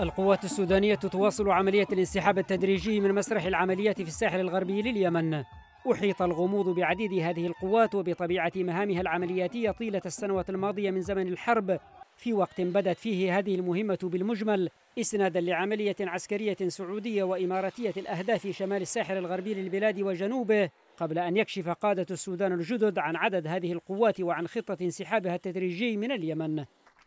القوات السودانية تواصل عملية الانسحاب التدريجي من مسرح العمليات في الساحل الغربي لليمن أحيط الغموض بعديد هذه القوات وبطبيعة مهامها العملياتية طيلة السنوات الماضية من زمن الحرب في وقت بدت فيه هذه المهمة بالمجمل إسنادا لعملية عسكرية سعودية وإماراتية الأهداف في شمال الساحل الغربي للبلاد وجنوبه قبل أن يكشف قادة السودان الجدد عن عدد هذه القوات وعن خطة انسحابها التدريجي من اليمن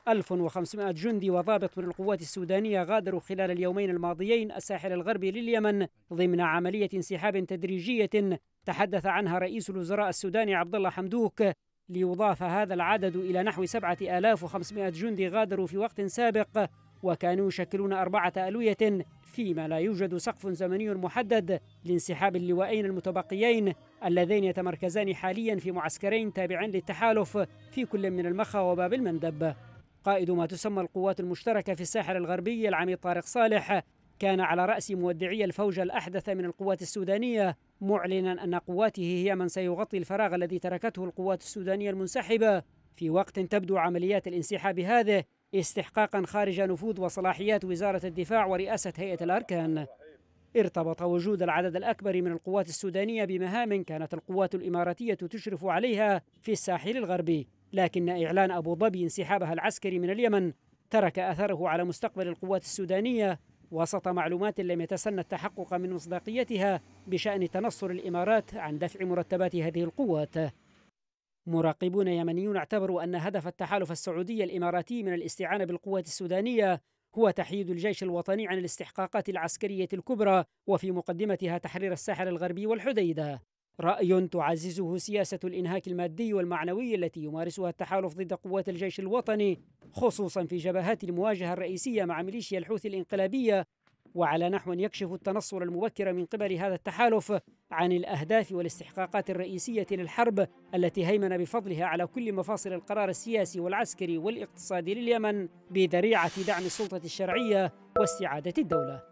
1500 جندي وضابط من القوات السودانية غادروا خلال اليومين الماضيين الساحل الغربي لليمن ضمن عملية انسحاب تدريجية تحدث عنها رئيس الوزراء السوداني عبد الله حمدوك ليضاف هذا العدد إلى نحو 7500 جندي غادروا في وقت سابق وكانوا يشكلون أربعة ألوية فيما لا يوجد سقف زمني محدد لانسحاب اللوائين المتبقيين اللذين يتمركزان حاليا في معسكرين تابعين للتحالف في كل من المخا وباب المندب قائد ما تسمى القوات المشتركة في الساحل الغربي العميد طارق صالح كان على رأس مودعي الفوج الأحدث من القوات السودانية معلنا أن قواته هي من سيغطي الفراغ الذي تركته القوات السودانية المنسحبة في وقت تبدو عمليات الانسحاب هذه استحقاقا خارج نفوذ وصلاحيات وزارة الدفاع ورئاسة هيئة الأركان ارتبط وجود العدد الأكبر من القوات السودانية بمهام كانت القوات الإماراتية تشرف عليها في الساحل الغربي لكن إعلان أبو ظبي انسحابها العسكري من اليمن ترك أثره على مستقبل القوات السودانية وسط معلومات لم يتسنى التحقق من مصداقيتها بشأن تنصر الإمارات عن دفع مرتبات هذه القوات مراقبون يمنيون اعتبروا أن هدف التحالف السعودي الإماراتي من الاستعانة بالقوات السودانية هو تحييد الجيش الوطني عن الاستحقاقات العسكرية الكبرى وفي مقدمتها تحرير الساحل الغربي والحديدة راي تعززه سياسه الانهاك المادي والمعنوي التي يمارسها التحالف ضد قوات الجيش الوطني خصوصا في جبهات المواجهه الرئيسيه مع ميليشيا الحوثي الانقلابيه وعلى نحو يكشف التنصل المبكر من قبل هذا التحالف عن الاهداف والاستحقاقات الرئيسيه للحرب التي هيمن بفضلها على كل مفاصل القرار السياسي والعسكري والاقتصادي لليمن بذريعه دعم السلطه الشرعيه واستعاده الدوله